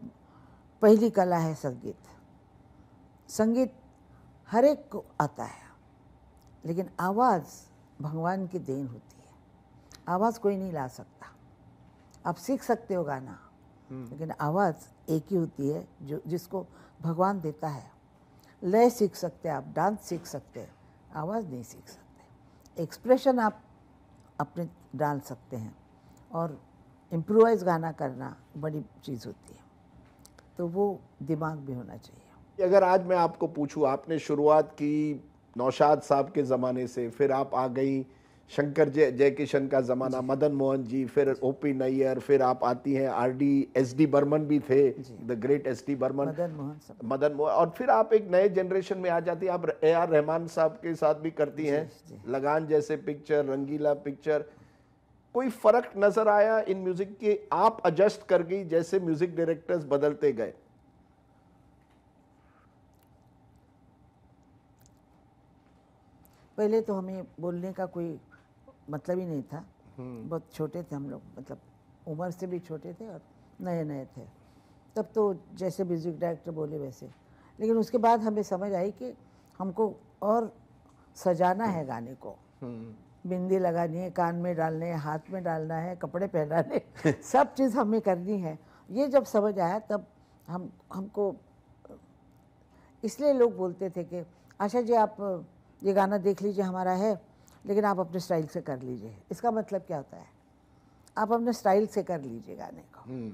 पहली कला है संगीत संगीत हर एक को आता है लेकिन आवाज़ भगवान की देन होती है आवाज़ कोई नहीं ला सकता आप सीख सकते हो गाना हम्म। लेकिन आवाज़ एक ही होती है जो जिसको भगवान देता है लय सीख सकते आप डांस सीख सकते हैं आवाज़ नहीं सीख सकते एक्सप्रेशन आप अपने डाल सकते हैं और इम्प्रोवाइज गाना करना बड़ी चीज़ होती है तो वो दिमाग भी होना चाहिए अगर आज मैं आपको पूछूं आपने शुरुआत की नौशाद साहब के ज़माने से फिर आप आ गई शंकर जय जय किशन का ज़माना मदन मोहन जी फिर ओ पी नैयर फिर आप आती हैं R D S D Burman भी थे the great S D Burman Madan Mohan Madan Mohan और फिर आप एक नए जनरेशन में आ जाती हैं आप ए आर रहमान साहब के साथ भी करती हैं लगान जैसे पिक्चर रंगीला पिक्चर कोई फ़र्क नज़र आया इन म्यूज़िक के आप एडजस्ट कर गई जैसे म्यूज़िक डायरेक्टर्स बदलते गए पहले तो हमें बोलने का कोई मतलब ही नहीं था हम्म। बहुत छोटे थे हम लोग मतलब उम्र से भी छोटे थे और नए नए थे तब तो जैसे म्यूज़िक डायरेक्टर बोले वैसे लेकिन उसके बाद हमें समझ आई कि हमको और सजाना है गाने को हम्म। बिंदी लगानी है कान में डालने है हाथ में डालना है कपड़े पहनाने सब चीज़ हमें करनी है ये जब समझ आया तब हम हमको इसलिए लोग बोलते थे कि आशा जी आप ये गाना देख लीजिए हमारा है लेकिन आप अपने स्टाइल से कर लीजिए इसका मतलब क्या होता है आप अपने स्टाइल से कर लीजिए गाने को हम्म।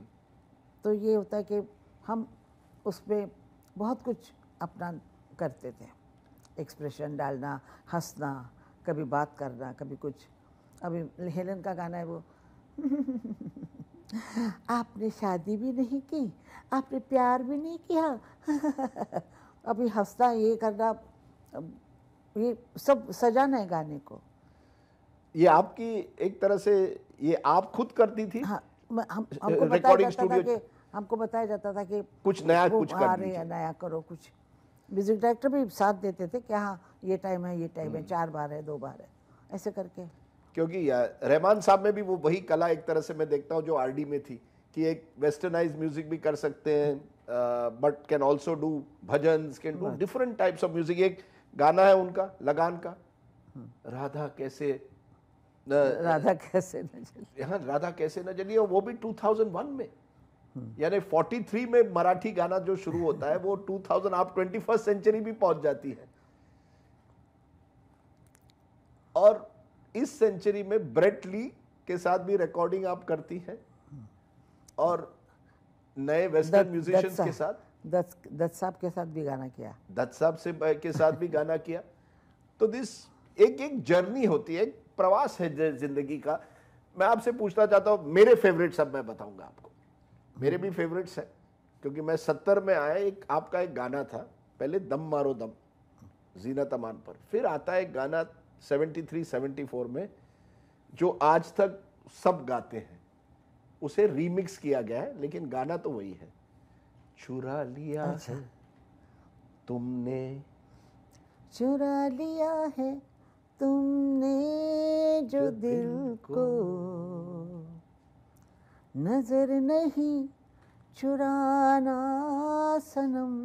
तो ये होता है कि हम उसमें बहुत कुछ अपना करते थे एक्सप्रेशन डालना हंसना कभी बात करना कभी कुछ अभी हेलन का गाना है वो आपने शादी भी नहीं की आपने प्यार भी नहीं किया अभी हंसना ये करना ये सब सजाना है गाने को ये आपकी एक तरह से ये आप खुद करती थी हाँ, हम, हमको बताया जाता था कि हमको बताया जाता था कि कुछ नया कुछ कर नया करो कुछ म्यूजिक डायरेक्टर भी साथ देते थे कि हाँ ये टाइम है ये टाइम है हम्म। चार बार है दो बार है ऐसे करके क्योंकि रहमान साहब में भी वो वही कला एक तरह से मैं देखता हूँ जो आर में थी कि एक वेस्टर्नाइज म्यूजिक भी कर सकते हैं but can also do bhajan can do different types of music एक गाना है उनका लगान का राधा कैसे न, राधा कैसे न जली हाँ राधा कैसे न जली और वो भी 2001 में यानी 43 में मराठी गाना जो शुरू होता है वो 2000 आप ट्वेंटी फर्स्ट सेंचुरी भी पहुंच जाती है और इस सेंचुरी में ब्रेटली के साथ भी रिकॉर्डिंग आप करती हैं और नए वेस्टर्न म्यूजिशियंस के साथ दत्त दत्त साहब के साथ भी गाना किया दत्त साहब से के साथ भी गाना किया तो दिस एक एक जर्नी होती है एक प्रवास है जिंदगी का मैं आपसे पूछना चाहता हूँ मेरे फेवरेट सब मैं बताऊंगा आपको मेरे भी फेवरेट्स हैं क्योंकि मैं सत्तर में आया एक आपका एक गाना था पहले दम मारो दम जीना तमान पर फिर आता है गाना 73 74 में जो आज तक सब गाते हैं उसे रीमिक्स किया गया है लेकिन गाना तो वही है चुरा लिया अच्छा। है तुमने चुरा लिया है तुमने जो दिल को नजर नहीं चुराना सनम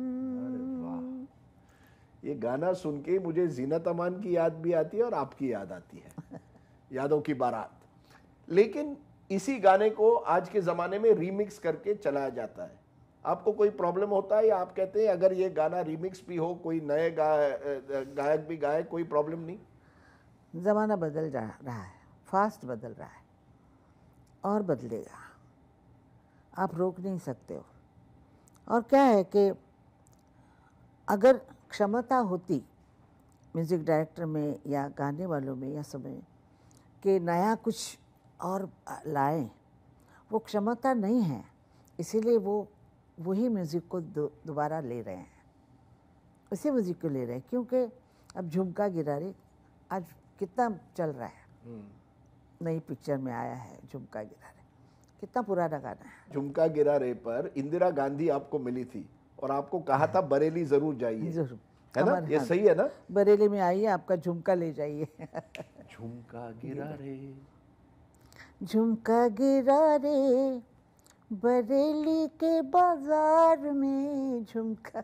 ये गाना सुन के मुझे जीनत अमान की याद भी आती है और आपकी याद आती है यादों की बारात लेकिन इसी गाने को आज के ज़माने में रीमिक्स करके चलाया जाता है आपको कोई प्रॉब्लम होता है या आप कहते हैं अगर ये गाना रीमिक्स भी हो कोई नए गा, गायक भी गाए कोई प्रॉब्लम नहीं ज़माना बदल जा रहा है फास्ट बदल रहा है और बदलेगा आप रोक नहीं सकते हो और क्या है कि अगर क्षमता होती म्यूज़िक डायरेक्टर में या गाने वालों में या सब में कि नया कुछ और लाएं वो क्षमता नहीं है इसीलिए वो वही म्यूज़िक को दोबारा ले रहे हैं उसी म्यूज़िक को ले रहे हैं क्योंकि अब झुमका गिरारी आज कितना चल रहा है हम्म। नई पिक्चर में आया है झुमका गिरारे कितना पुराना गाना है झुमका गिरारे पर इंदिरा गांधी आपको मिली थी और आपको कहा था बरेली जरूर जाइए जरूर है ना ये सही है ना बरेली में आइए आपका झुमका ले जाइए झुमका गिरा रे झुमका गिरा रे बरेली के बाजार में झुमका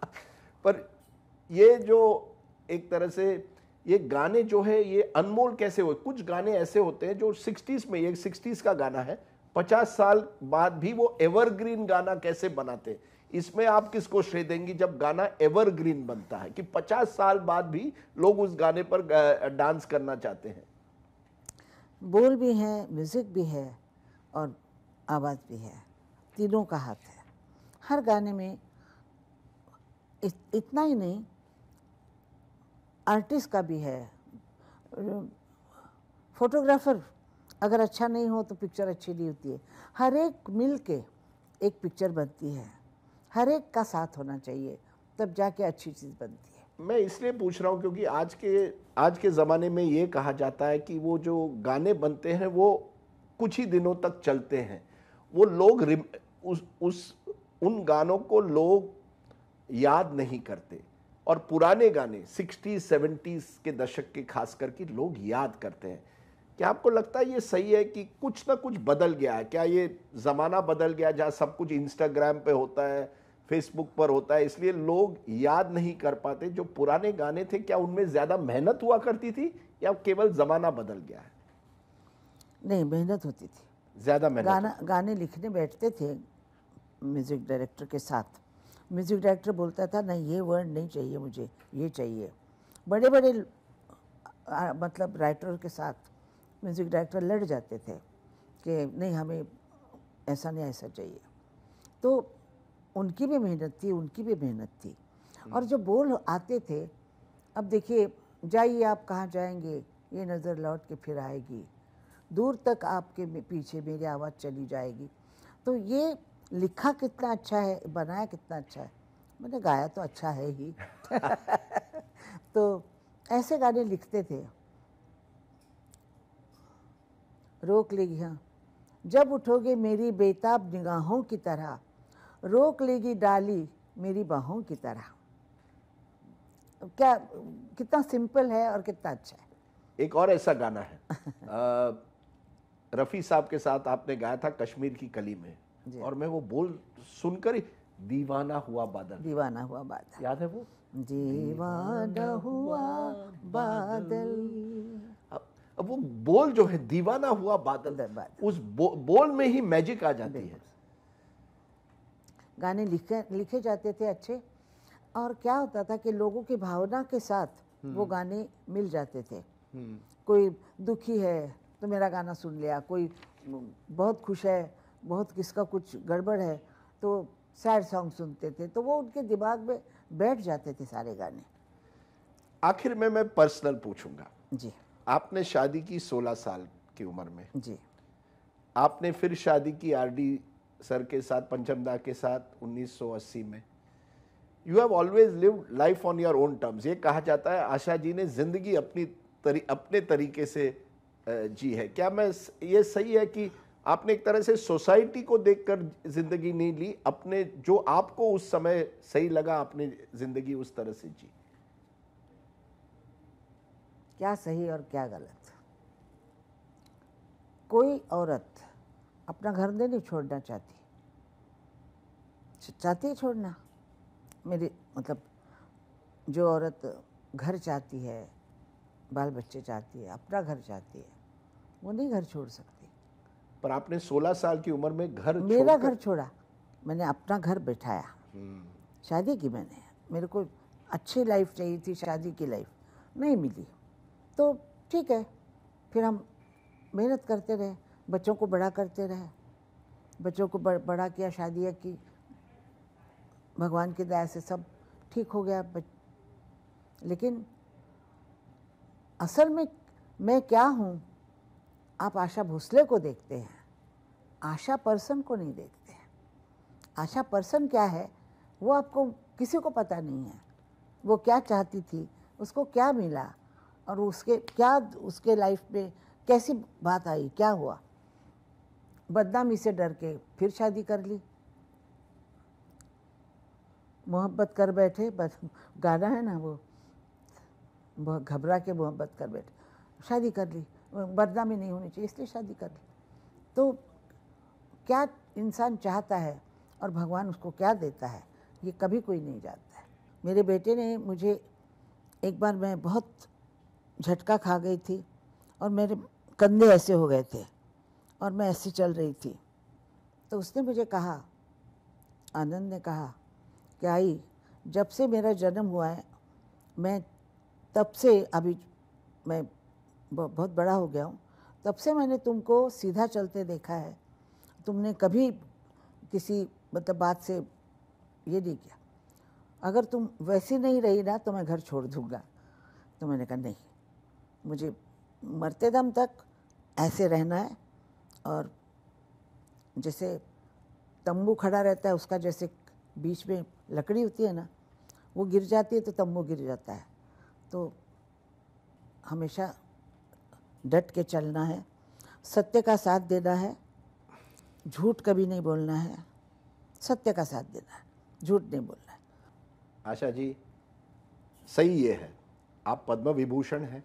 पर ये जो एक तरह से ये गाने जो है ये अनमोल कैसे हो कुछ गाने ऐसे होते हैं जो सिक्सटीज में एक सिक्सटीज का गाना है पचास साल बाद भी वो एवरग्रीन गाना कैसे बनाते इसमें आप किसको श्रेय देंगी जब गाना एवरग्रीन बनता है कि पचास साल बाद भी लोग उस गाने पर डांस करना चाहते हैं बोल भी है म्यूजिक भी है और आवाज़ भी है तीनों का हाथ है हर गाने में इतना ही नहीं आर्टिस्ट का भी है फोटोग्राफर अगर अच्छा नहीं हो तो पिक्चर अच्छी नहीं होती है हर एक मिल के एक पिक्चर बनती है हर एक का साथ होना चाहिए तब जाके अच्छी चीज़ बनती है मैं इसलिए पूछ रहा हूँ क्योंकि आज के आज के ज़माने में ये कहा जाता है कि वो जो गाने बनते हैं वो कुछ ही दिनों तक चलते हैं वो लोग उस उस उन गानों को लोग याद नहीं करते और पुराने गाने सिक्सटी सेवेंटीज़ के दशक के खास करके लोग याद करते हैं क्या आपको लगता है ये सही है कि कुछ ना कुछ बदल गया है क्या ये ज़माना बदल गया जहाँ सब कुछ इंस्टाग्राम पे होता है फेसबुक पर होता है इसलिए लोग याद नहीं कर पाते जो पुराने गाने थे क्या उनमें ज़्यादा मेहनत हुआ करती थी या केवल ज़माना बदल गया है नहीं मेहनत होती थी ज़्यादा मेहनत गाना गाने लिखने बैठते थे म्यूज़िक डायरेक्टर के साथ म्यूज़िक डायरेक्टर बोलता था नहीं ये वर्ड नहीं चाहिए मुझे ये चाहिए बड़े बड़े आ, मतलब राइटर के साथ म्यूज़िक डायरेक्टर लड़ जाते थे कि नहीं हमें ऐसा नहीं ऐसा चाहिए तो उनकी भी मेहनत थी उनकी भी मेहनत थी हम्म। और जो बोल आते थे अब देखिए जाइए आप कहाँ जाएंगे ये नज़र लौट के फिर आएगी दूर तक आपके पीछे मेरी आवाज़ चली जाएगी तो ये लिखा कितना अच्छा है बनाया कितना अच्छा है मैंने गाया तो अच्छा है ही तो ऐसे गाने लिखते थे रोक लेगी हाँ जब उठोगे मेरी बेताब निगाहों की तरह रोक लेगी डाली मेरी बाहों की तरह क्या कितना सिंपल है और कितना अच्छा है एक और ऐसा गाना है रफ़ी साहब के साथ आपने गाया था कश्मीर की कली में और मैं वो बोल सुनकर ही दीवाना हुआ बादल दीवाना हुआ बादल याद है वो दीवाना हुआ बादल अब, वो बोल जो है दीवाना हुआ बादल। उस बो, बोल में ही मैजिक आ जाती है गाने लिखे लिखे जाते थे अच्छे और क्या होता था कि लोगों की भावना के साथ वो हम्म। गाने मिल जाते थे हम्म। कोई दुखी है तो मेरा गाना सुन लिया कोई बहुत खुश है बहुत किसका कुछ गड़बड़ है तो सैड सॉन्ग सुनते थे तो वो उनके दिमाग में बैठ जाते थे सारे गाने आखिर में मैं पर्सनल पूछूंगा जी आपने शादी की 16 साल की उम्र में जी आपने फिर शादी की आरडी सर के साथ पंचमदा के साथ 1980 में you have always live life on your own terms ये कहा जाता है आशा जी ने जिंदगी अपनी तरी, अपने तरीके से जी है क्या मैं ये सही है कि आपने एक तरह से सोसाइटी को देखकर जिंदगी नहीं ली अपने जो आपको उस समय सही लगा आपने जिंदगी उस तरह से जी क्या सही और क्या गलत कोई औरत अपना घर नहीं छोड़ना चाहती चाहती है छोड़ना मेरी मतलब जो औरत घर चाहती है बाल बच्चे चाहती है अपना घर चाहती है वो नहीं घर छोड़ सकती पर आपने 16 साल की उम्र में घर मेरा घर छोड़ा मैंने अपना घर बैठाया हम्म। शादी की मैंने मेरे को अच्छी लाइफ चाहिए थी शादी की लाइफ नहीं मिली तो ठीक है फिर हम मेहनत करते रहे बच्चों को बड़ा करते रहे बच्चों को बड़ा किया शादियाँ की भगवान की दया से सब ठीक हो गया लेकिन असल में मैं क्या हूँ आप आशा भोसले को देखते हैं आशा पर्सन को नहीं देखते हैं आशा पर्सन क्या है वो आपको किसी को पता नहीं है वो क्या चाहती थी उसको क्या मिला और उसके क्या उसके लाइफ में कैसी बात आई क्या हुआ बदनामी से डर के फिर शादी कर ली मोहब्बत कर बैठे बस गाना है ना वो घबरा के मोहब्बत कर बैठे शादी कर ली बदनामी नहीं होनी चाहिए इसलिए शादी कर ली तो क्या इंसान चाहता है और भगवान उसको क्या देता है ये कभी कोई नहीं जानता है मेरे बेटे ने मुझे एक बार मैं बहुत झटका खा गई थी और मेरे कंधे ऐसे हो गए थे और मैं ऐसे चल रही थी तो उसने मुझे कहा आनंद ने कहा कि आई जब से मेरा जन्म हुआ है मैं तब से अभी मैं बहुत बड़ा हो गया हूँ तब से मैंने तुमको सीधा चलते देखा है तुमने कभी किसी मतलब बात से ये नहीं किया अगर तुम वैसी नहीं रही ना तो मैं घर छोड़ दूँगा तो मैंने कहा नहीं मुझे मरते दम तक ऐसे रहना है और जैसे तंबू खड़ा रहता है उसका जैसे बीच में लकड़ी होती है ना वो गिर जाती है तो तंबू गिर जाता है तो हमेशा डट के चलना है सत्य का साथ देना है झूठ कभी नहीं बोलना है सत्य का साथ देना है झूठ नहीं बोलना है आशा जी सही ये है आप पद्म विभूषण हैं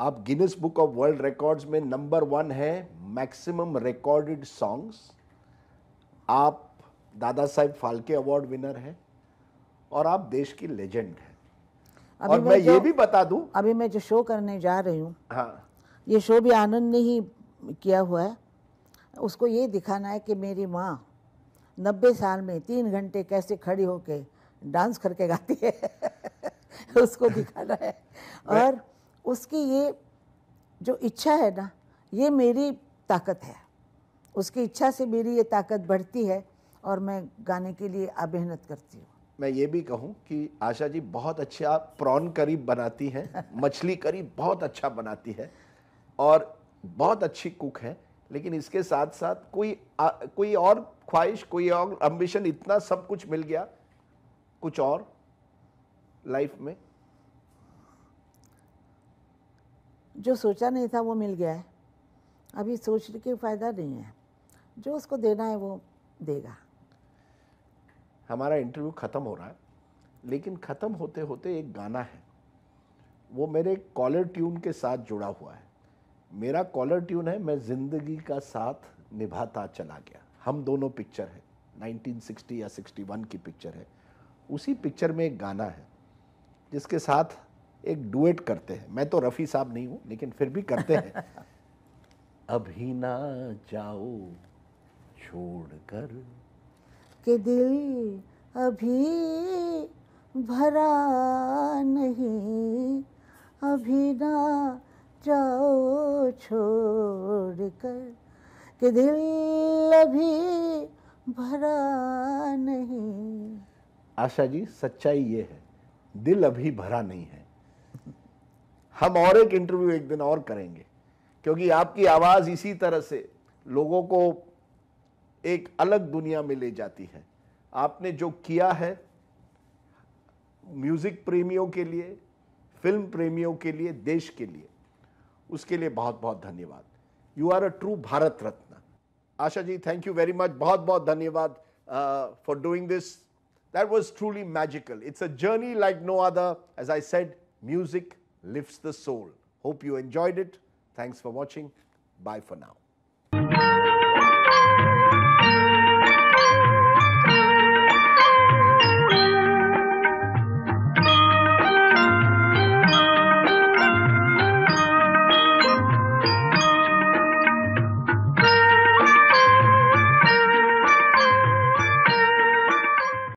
आप Guinness Book of World Records में नंबर वन है मैक्सिमम रिकॉर्डेड सॉन्ग्स आप दादा साहेब फाल्के अवार्ड विनर हैं और आप देश की लेजेंड हैं और मैं, मैं ये भी बता दूं अभी मैं जो शो करने जा रही हूँ हाँ ये शो भी आनंद ने ही किया हुआ है उसको ये दिखाना है कि मेरी माँ नब्बे साल में तीन घंटे कैसे खड़ी होके डांस करके गाती है उसको दिखाना है और उसकी ये जो इच्छा है ना ये मेरी ताकत है उसकी इच्छा से मेरी ये ताकत बढ़ती है और मैं गाने के लिए अभिनत करती हूँ मैं ये भी कहूँ कि आशा जी बहुत अच्छा प्रॉन करी बनाती हैं मछली करी बहुत अच्छा बनाती है और बहुत अच्छी कुक है लेकिन इसके साथ साथ कोई आ, कोई और ख्वाहिश कोई और अम्बिशन इतना सब कुछ मिल गया कुछ और लाइफ में जो सोचा नहीं था वो मिल गया है अभी सोचने के फ़ायदा नहीं है जो उसको देना है वो देगा हमारा इंटरव्यू ख़त्म हो रहा है लेकिन ख़त्म होते होते एक गाना है वो मेरे कॉलर ट्यून के साथ जुड़ा हुआ है मेरा कॉलर ट्यून है मैं ज़िंदगी का साथ निभाता चला गया हम दोनों पिक्चर है 1960 या 61 की पिक्चर है उसी पिक्चर में एक गाना है जिसके साथ एक डुएट करते हैं मैं तो रफ़ी साहब नहीं हूँ लेकिन फिर भी करते हैं अभी ना जाओ छोड़ कर कि दिल अभी भरा नहीं अभी ना जाओ छोड़ कर कि दिल अभी भरा नहीं आशा जी सच्चाई ये है दिल अभी भरा नहीं है हम और एक इंटरव्यू एक दिन और करेंगे क्योंकि आपकी आवाज़ इसी तरह से लोगों को एक अलग दुनिया में ले जाती है आपने जो किया है म्यूज़िक प्रेमियों के लिए फिल्म प्रेमियों के लिए देश के लिए उसके लिए बहुत बहुत धन्यवाद you are a true Bharat Ratna Asha ji thank you very much बहुत बहुत धन्यवाद for doing this that was truly magical it's a journey like no other as I said music lift the soul hope you enjoyed it thanks for watching bye for now